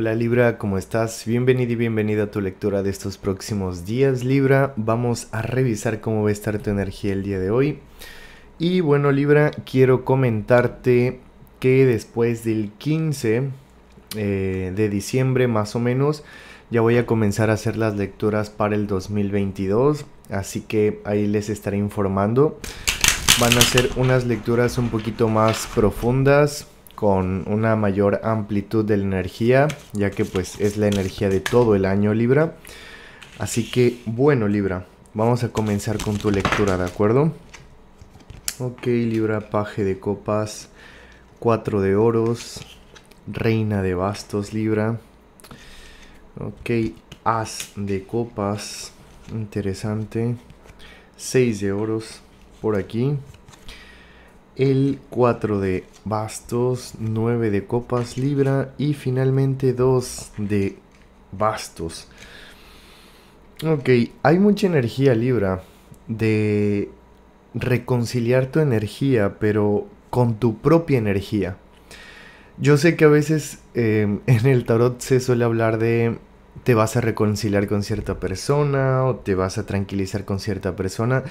Hola Libra, ¿cómo estás? Bienvenido y bienvenida a tu lectura de estos próximos días Libra. Vamos a revisar cómo va a estar tu energía el día de hoy. Y bueno Libra, quiero comentarte que después del 15 eh, de diciembre más o menos ya voy a comenzar a hacer las lecturas para el 2022. Así que ahí les estaré informando. Van a ser unas lecturas un poquito más profundas con una mayor amplitud de la energía, ya que pues es la energía de todo el año Libra. Así que bueno Libra, vamos a comenzar con tu lectura, ¿de acuerdo? Ok Libra, paje de copas, cuatro de oros, reina de bastos Libra. Ok, as de copas, interesante, seis de oros por aquí el 4 de bastos, 9 de copas libra y finalmente 2 de bastos. Ok, hay mucha energía libra de reconciliar tu energía, pero con tu propia energía. Yo sé que a veces em, en el tarot se suele hablar de te vas a reconciliar con cierta persona o te vas a tranquilizar con cierta persona,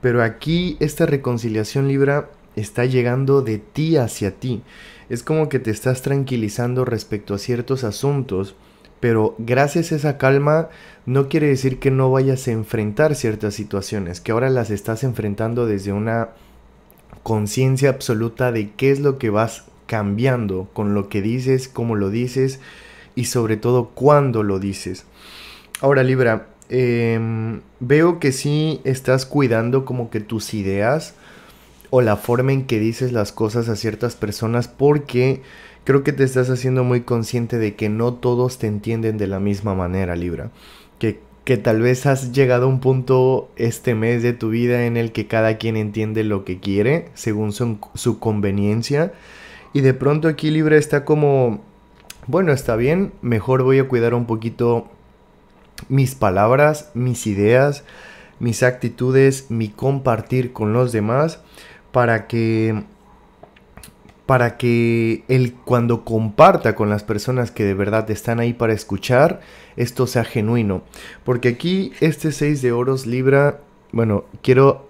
pero aquí esta reconciliación libra está llegando de ti hacia ti. Es como que te estás tranquilizando respecto a ciertos asuntos, pero gracias a esa calma no quiere decir que no vayas a enfrentar ciertas situaciones, que ahora las estás enfrentando desde una conciencia absoluta de qué es lo que vas cambiando con lo que dices, cómo lo dices y sobre todo cuándo lo dices. Ahora Libra, em, veo que sí estás cuidando como que tus ideas, o la forma en que dices las cosas a ciertas personas porque creo que te estás haciendo muy consciente de que no todos te entienden de la misma manera, Libra. Que, tal vez has llegado a un punto este mes de tu vida en el que cada quien entiende lo que quiere según su conveniencia. Y de pronto aquí Libra está como, bueno, está bien, mejor voy a cuidar un poquito mis palabras, mis ideas, mis actitudes, mi compartir con los demás, para que para que él cuando comparta con las personas que de verdad están ahí para escuchar, esto sea genuino. Porque aquí este 6 de oros libra, bueno, quiero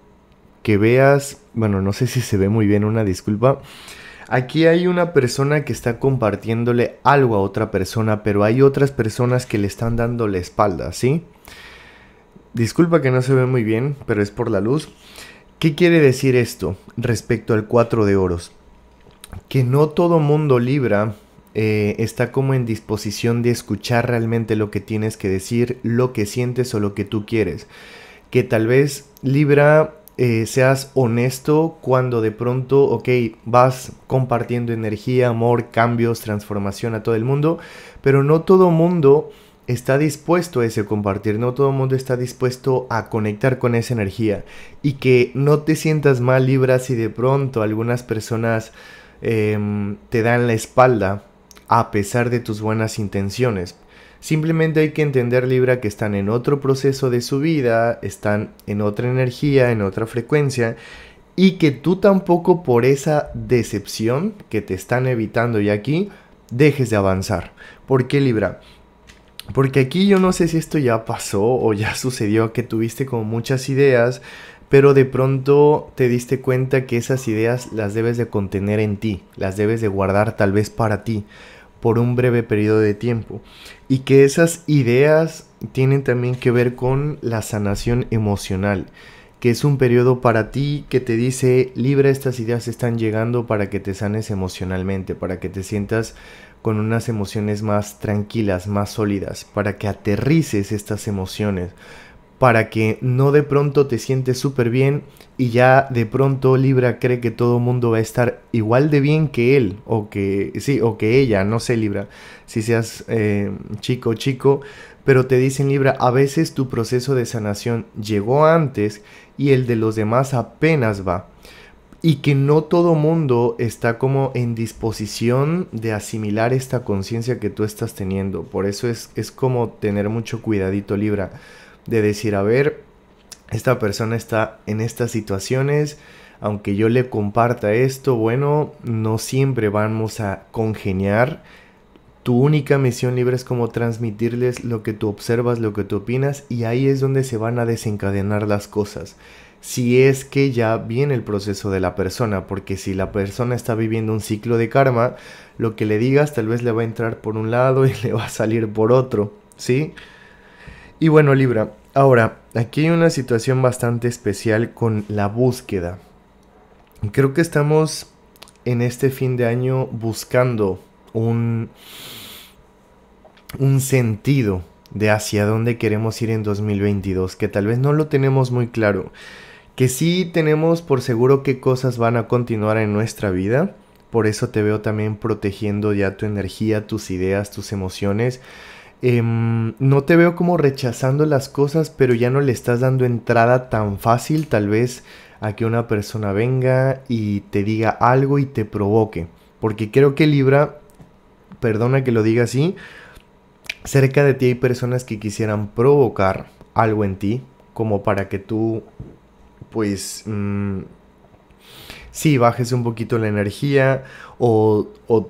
que veas, bueno, no sé si se ve muy bien, una disculpa. Aquí hay una persona que está compartiéndole algo a otra persona, pero hay otras personas que le están dando la espalda, ¿sí? Disculpa que no se ve muy bien, pero es por la luz. ¿Qué quiere decir esto respecto al 4 de oros? Que no todo mundo libra eh, está como en disposición de escuchar realmente lo que tienes que decir, lo que sientes o lo que tú quieres. Que tal vez libra eh, seas honesto cuando de pronto, ok, vas compartiendo energía, amor, cambios, transformación a todo el mundo, pero no todo mundo está dispuesto a ese compartir, no todo el mundo está dispuesto a conectar con esa energía y que no te sientas mal Libra si de pronto algunas personas em, te dan la espalda a pesar de tus buenas intenciones. Simplemente hay que entender Libra que están en otro proceso de su vida, están en otra energía, en otra frecuencia y que tú tampoco por esa decepción que te están evitando ya aquí dejes de avanzar. ¿Por qué Libra? Porque aquí yo no sé si esto ya pasó o ya sucedió, que tuviste como muchas ideas, pero de pronto te diste cuenta que esas ideas las debes de contener en ti, las debes de guardar tal vez para ti por un breve periodo de tiempo. Y que esas ideas tienen también que ver con la sanación emocional, que es un periodo para ti que te dice, libre estas ideas están llegando para que te sanes emocionalmente, para que te sientas con unas emociones más tranquilas, más sólidas, para que aterrices estas emociones, para que no de pronto te sientes súper bien y ya de pronto Libra cree que todo el mundo va a estar igual de bien que él o que sí o que ella, no sé Libra, si seas eh, chico chico chico, pero te dicen Libra, a veces tu proceso de sanación llegó antes y el de los demás apenas va y que no todo mundo está como en disposición de asimilar esta conciencia que tú estás teniendo. Por eso es, es como tener mucho cuidadito Libra, de decir, a ver, esta persona está en estas situaciones, aunque yo le comparta esto, bueno, no siempre vamos a congeniar. Tu única misión libre es como transmitirles lo que tú observas, lo que tú opinas, y ahí es donde se van a desencadenar las cosas si es que ya viene el proceso de la persona, porque si la persona está viviendo un ciclo de karma, lo que le digas tal vez le va a entrar por un lado y le va a salir por otro, ¿sí? Y bueno, Libra, ahora, aquí hay una situación bastante especial con la búsqueda. Creo que estamos en este fin de año buscando un, un sentido de hacia dónde queremos ir en 2022, que tal vez no lo tenemos muy claro que sí tenemos por seguro que cosas van a continuar en nuestra vida. Por eso te veo también protegiendo ya tu energía, tus ideas, tus emociones. Em, no te veo como rechazando las cosas, pero ya no le estás dando entrada tan fácil tal vez a que una persona venga y te diga algo y te provoque. Porque creo que Libra, perdona que lo diga así, cerca de ti hay personas que quisieran provocar algo en ti como para que tú pues mm, sí, bajes un poquito la energía o, o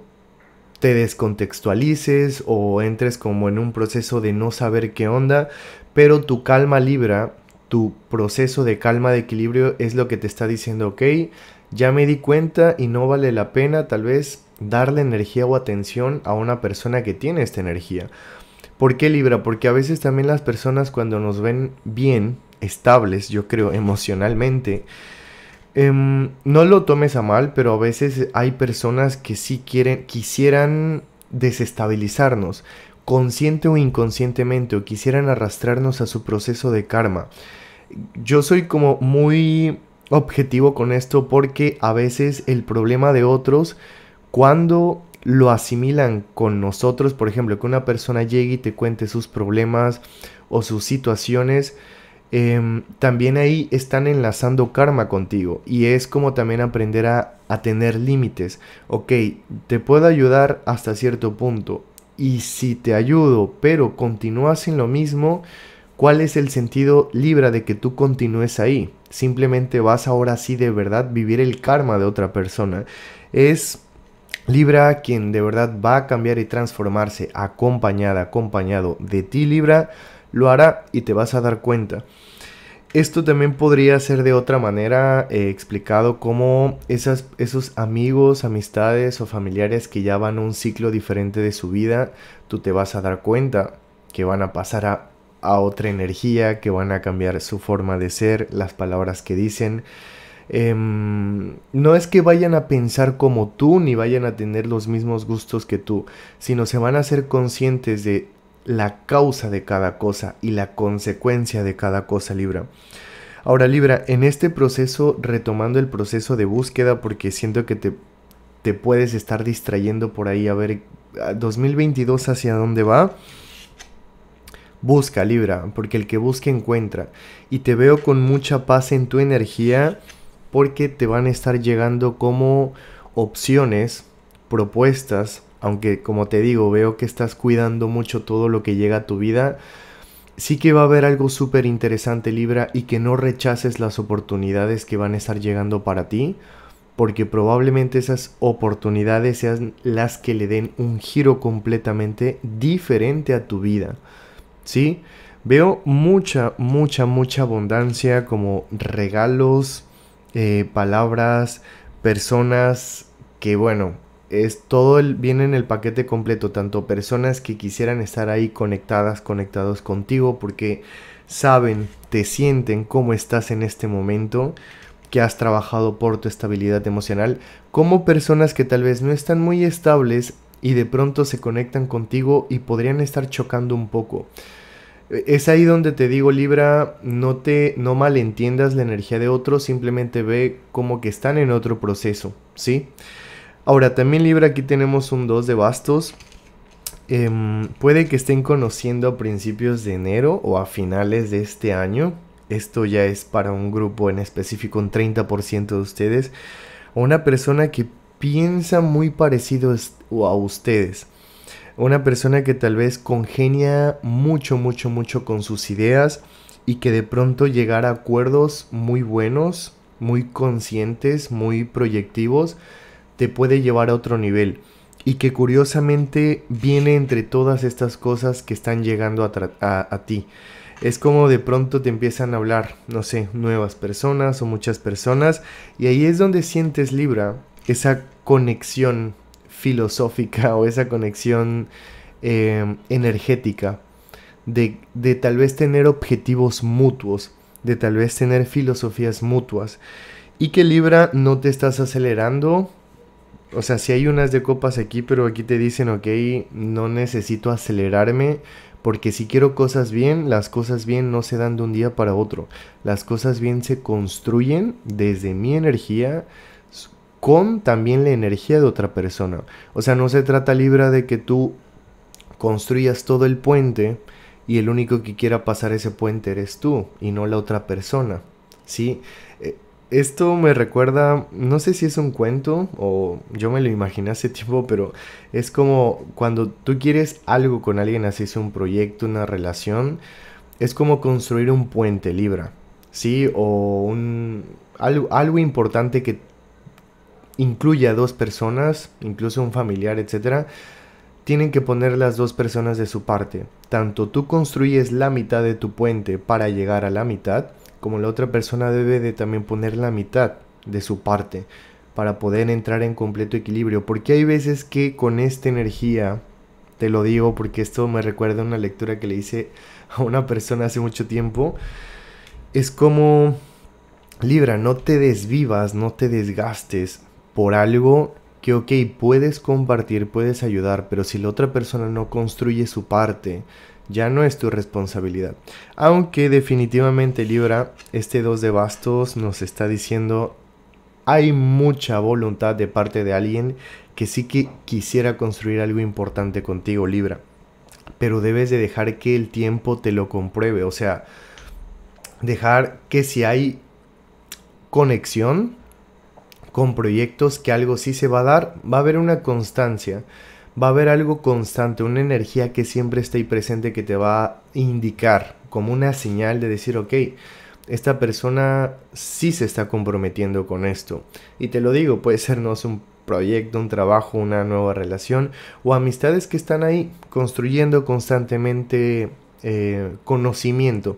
te descontextualices o entres como en un proceso de no saber qué onda, pero tu calma libra, tu proceso de calma de equilibrio es lo que te está diciendo, ok, ya me di cuenta y no vale la pena tal vez darle energía o atención a una persona que tiene esta energía. ¿Por qué Libra? Porque a veces también las personas cuando nos ven bien, estables, yo creo, emocionalmente, em, no lo tomes a mal, pero a veces hay personas que sí quieren, quisieran desestabilizarnos, consciente o inconscientemente, o quisieran arrastrarnos a su proceso de karma. Yo soy como muy objetivo con esto porque a veces el problema de otros, cuando lo asimilan con nosotros, por ejemplo, que una persona llegue y te cuente sus problemas o sus situaciones, Em, también ahí están enlazando karma contigo y es como también aprender a, a tener límites. Ok, te puedo ayudar hasta cierto punto y si te ayudo pero continúas en lo mismo, ¿cuál es el sentido libra de que tú continúes ahí? Simplemente vas ahora sí de verdad vivir el karma de otra persona. Es Libra, quien de verdad va a cambiar y transformarse acompañada, acompañado de ti, Libra, lo hará y te vas a dar cuenta. Esto también podría ser de otra manera eh, explicado como esas, esos amigos, amistades o familiares que ya van a un ciclo diferente de su vida, tú te vas a dar cuenta que van a pasar a, otra energía, que van a cambiar su forma de ser, las palabras que dicen. Em, no es que vayan a pensar como tú ni vayan a tener los mismos gustos que tú, sino se van a ser conscientes de la causa de cada cosa y la consecuencia de cada cosa, Libra. Ahora, Libra, en este proceso, retomando el proceso de búsqueda, porque siento que te, puedes estar distrayendo por ahí, a ver, 2022 hacia dónde va. Busca, Libra, porque el que busca encuentra. Y te veo con mucha paz en tu energía, porque te van a estar llegando como opciones, propuestas, aunque como te digo, veo que estás cuidando mucho todo lo que llega a tu vida, sí que va a haber algo súper interesante Libra y que no rechaces las oportunidades que van a estar llegando para ti, porque probablemente esas oportunidades sean las que le den un giro completamente diferente a tu vida. ¿Sí? Veo mucha, mucha, mucha abundancia como regalos, eh, palabras, personas que bueno, es todo el, viene en el paquete completo, tanto personas que quisieran estar ahí conectadas, conectados contigo, porque saben, te sienten cómo estás en este momento, que has trabajado por tu estabilidad emocional, como personas que tal vez no están muy estables y de pronto se conectan contigo y podrían estar chocando un poco. E, es ahí donde te digo, Libra, no te no malentiendas la energía de otros, simplemente ve como que están en otro proceso, ¿sí? sí Ahora, también Libra, aquí tenemos un 2 de bastos. Em, puede que estén conociendo a principios de enero o a finales de este año. Esto ya es para un grupo en específico, un 30% de ustedes. una persona que piensa muy parecido a ustedes. Una persona que tal vez congenia mucho, mucho, mucho con sus ideas y que de pronto llegar a acuerdos muy buenos, muy conscientes, muy proyectivos te puede llevar a otro nivel y que curiosamente viene entre todas estas cosas que están llegando a, ti. Es como de pronto te empiezan a hablar, no sé, nuevas personas o muchas personas y ahí es donde sientes Libra esa conexión filosófica o esa conexión em, energética de, de tal vez tener objetivos mutuos, de tal vez tener filosofías mutuas y que Libra no te estás acelerando, o sea, si hay unas de copas aquí, pero aquí te dicen, ok, no necesito acelerarme porque si quiero cosas bien, las cosas bien no se dan de un día para otro. Las cosas bien se construyen desde mi energía con también la energía de otra persona. O sea, no se trata libra de que tú construyas todo el puente y el único que quiera pasar ese puente eres tú y no la otra persona. ¿Sí? Eh, esto me recuerda, no sé si es un cuento o yo me lo imaginé hace tiempo, pero es como cuando tú quieres algo con alguien, así es un proyecto, una relación, es como construir un puente Libra, ¿sí? O un, algo, algo importante que incluya a dos personas, incluso un familiar, etc. Tienen que poner las dos personas de su parte. Tanto tú construyes la mitad de tu puente para llegar a la mitad, como la otra persona debe de también poner la mitad de su parte para poder entrar en completo equilibrio. Porque hay veces que con esta energía, te lo digo porque esto me recuerda a una lectura que le hice a una persona hace mucho tiempo, es como, Libra, no te desvivas, no te desgastes por algo que, ok, puedes compartir, puedes ayudar, pero si la otra persona no construye su parte, ya no es tu responsabilidad. Aunque definitivamente Libra, este 2 de bastos nos está diciendo, hay mucha voluntad de parte de alguien que sí que quisiera construir algo importante contigo, Libra. Pero debes de dejar que el tiempo te lo compruebe, o sea, dejar que si hay conexión con proyectos que algo sí se va a dar, va a haber una constancia va a haber algo constante, una energía que siempre está ahí presente que te va a indicar como una señal de decir, ok, esta persona sí se está comprometiendo con esto. Y te lo digo, puede ser no es un proyecto, un trabajo, una nueva relación o amistades que están ahí construyendo constantemente eh, conocimiento,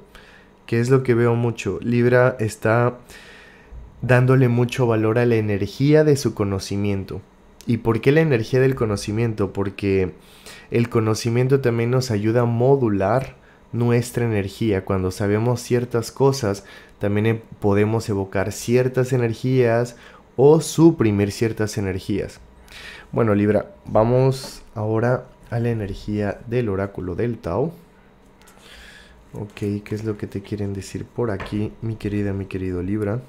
que es lo que veo mucho. Libra está dándole mucho valor a la energía de su conocimiento. ¿Y por qué la energía del conocimiento? Porque el conocimiento también nos ayuda a modular nuestra energía. Cuando sabemos ciertas cosas, también em, podemos evocar ciertas energías o suprimir ciertas energías. Bueno, Libra, vamos ahora a la energía del oráculo del Tao. Ok, ¿qué es lo que te quieren decir por aquí, mi querida, mi querido Libra?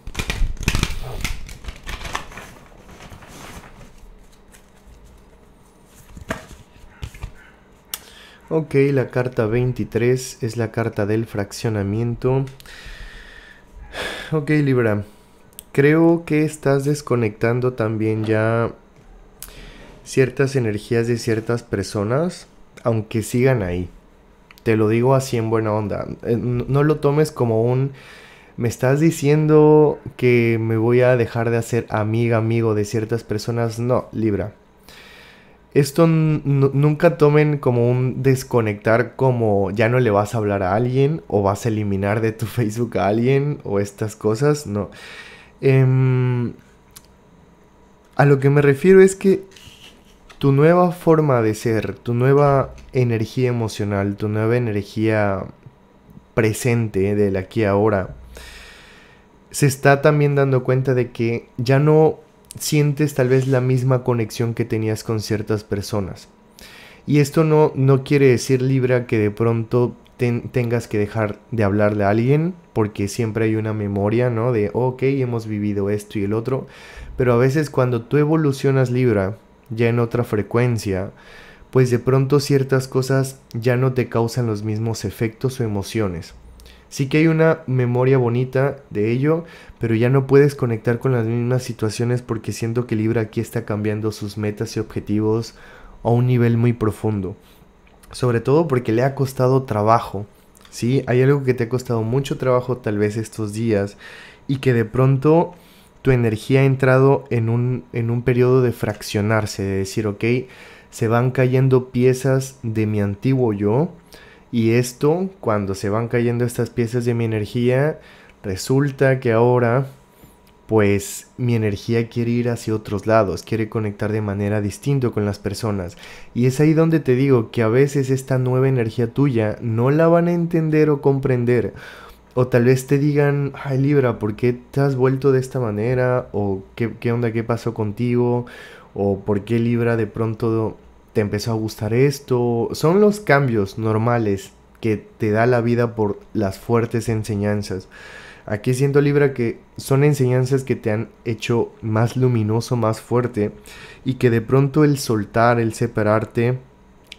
Ok, la carta 23 es la carta del fraccionamiento. Ok, Libra. Creo que estás desconectando también ya ciertas energías de ciertas personas, aunque sigan ahí. Te lo digo así en buena onda. Eh, no lo tomes como un... Me estás diciendo que me voy a dejar de hacer amiga, amigo de ciertas personas. No, Libra esto nunca tomen como un desconectar como ya no le vas a hablar a alguien o vas a eliminar de tu Facebook a alguien o estas cosas, no. Em, a lo que me refiero es que tu nueva forma de ser, tu nueva energía emocional, tu nueva energía presente del aquí ahora, se está también dando cuenta de que ya no sientes tal vez la misma conexión que tenías con ciertas personas. Y esto no, quiere decir, Libra, que de pronto tengas que dejar de hablarle a alguien, porque siempre hay una memoria, ¿no? De, ok, hemos vivido esto y el otro. Pero a veces cuando tú evolucionas, Libra, ya en otra frecuencia, pues de pronto ciertas cosas ya no te causan los mismos efectos o emociones. Sí que hay una memoria bonita de ello, pero ya no puedes conectar con las mismas situaciones porque siento que Libra aquí está cambiando sus metas y objetivos a un nivel muy profundo. Sobre todo porque le ha costado trabajo. ¿sí? Hay algo que te ha costado mucho trabajo tal vez estos días y que de pronto tu energía ha entrado en un, en un periodo de fraccionarse, de decir, ok, se van cayendo piezas de mi antiguo yo y esto, cuando se van cayendo estas piezas de mi energía, resulta que ahora, pues mi energía quiere ir hacia otros lados, quiere conectar de manera distinta con las personas. Y es ahí donde te digo que a veces esta nueva energía tuya no la van a entender o comprender. O tal vez te digan, ay Libra, ¿por qué te has vuelto de esta manera? ¿O qué, onda, qué pasó contigo? ¿O por qué Libra de pronto te empezó a gustar esto. Son los cambios normales que te da la vida por las fuertes enseñanzas. Aquí siento Libra que son enseñanzas que te han hecho más luminoso, más fuerte y que de pronto el soltar, el separarte,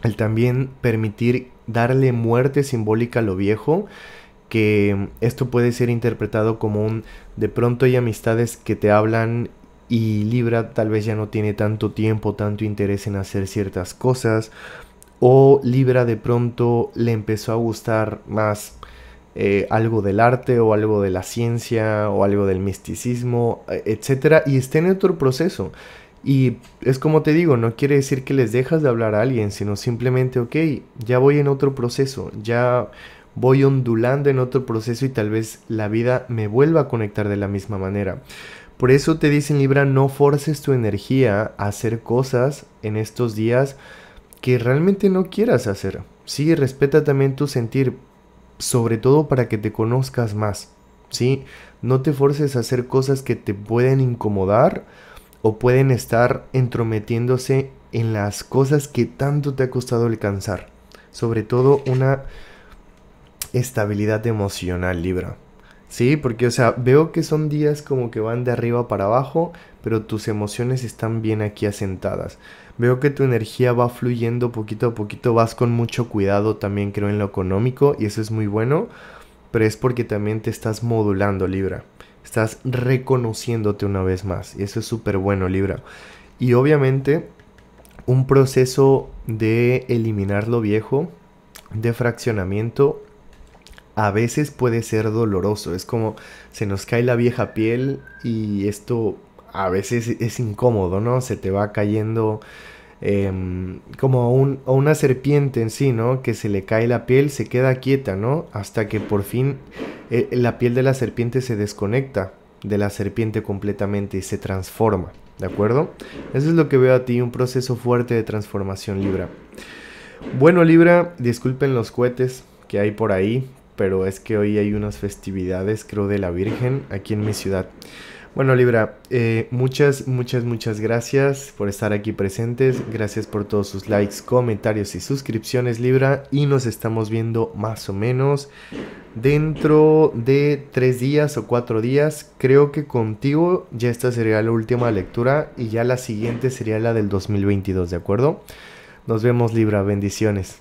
el también permitir darle muerte simbólica a lo viejo, que esto puede ser interpretado como un de pronto hay amistades que te hablan y Libra tal vez ya no tiene tanto tiempo, tanto interés en hacer ciertas cosas. O Libra de pronto le empezó a gustar más eh, algo del arte o algo de la ciencia o algo del misticismo, eh, etc. Y está en otro proceso. Y es como te digo, no quiere decir que les dejas de hablar a alguien, sino simplemente, ok, ya voy en otro proceso, ya voy ondulando en otro proceso y tal vez la vida me vuelva a conectar de la misma manera. Por eso te dicen Libra, no forces tu energía a hacer cosas en estos días que realmente no quieras hacer. Sí, respeta también tu sentir, sobre todo para que te conozcas más. Sí, no te forces a hacer cosas que te pueden incomodar o pueden estar entrometiéndose en las cosas que tanto te ha costado alcanzar. Sobre todo una estabilidad emocional, Libra. Sí, porque, o sea, veo que son días como que van de arriba para abajo, pero tus emociones están bien aquí asentadas. Veo que tu energía va fluyendo poquito a poquito, vas con mucho cuidado también creo en lo económico y eso es muy bueno, pero es porque también te estás modulando Libra, estás reconociéndote una vez más y eso es súper bueno Libra. Y obviamente un proceso de eliminar lo viejo, de fraccionamiento a veces puede ser doloroso. Es como se nos cae la vieja piel y esto a veces es incómodo, ¿no? Se te va cayendo em, como un, una serpiente en sí, ¿no? Que se le cae la piel, se queda quieta, ¿no? Hasta que por fin eh, la piel de la serpiente se desconecta de la serpiente completamente y se transforma, ¿de acuerdo? Eso es lo que veo a ti, un proceso fuerte de transformación Libra. Bueno Libra, disculpen los cohetes que hay por ahí, pero es que hoy hay unas festividades, creo, de la Virgen aquí en mi ciudad. Bueno, Libra, eh, muchas, muchas, muchas gracias por estar aquí presentes. Gracias por todos sus likes, comentarios y suscripciones, Libra. Y nos estamos viendo más o menos dentro de tres días o cuatro días. Creo que contigo ya esta sería la última lectura y ya la siguiente sería la del 2022, ¿de acuerdo? Nos vemos, Libra. Bendiciones.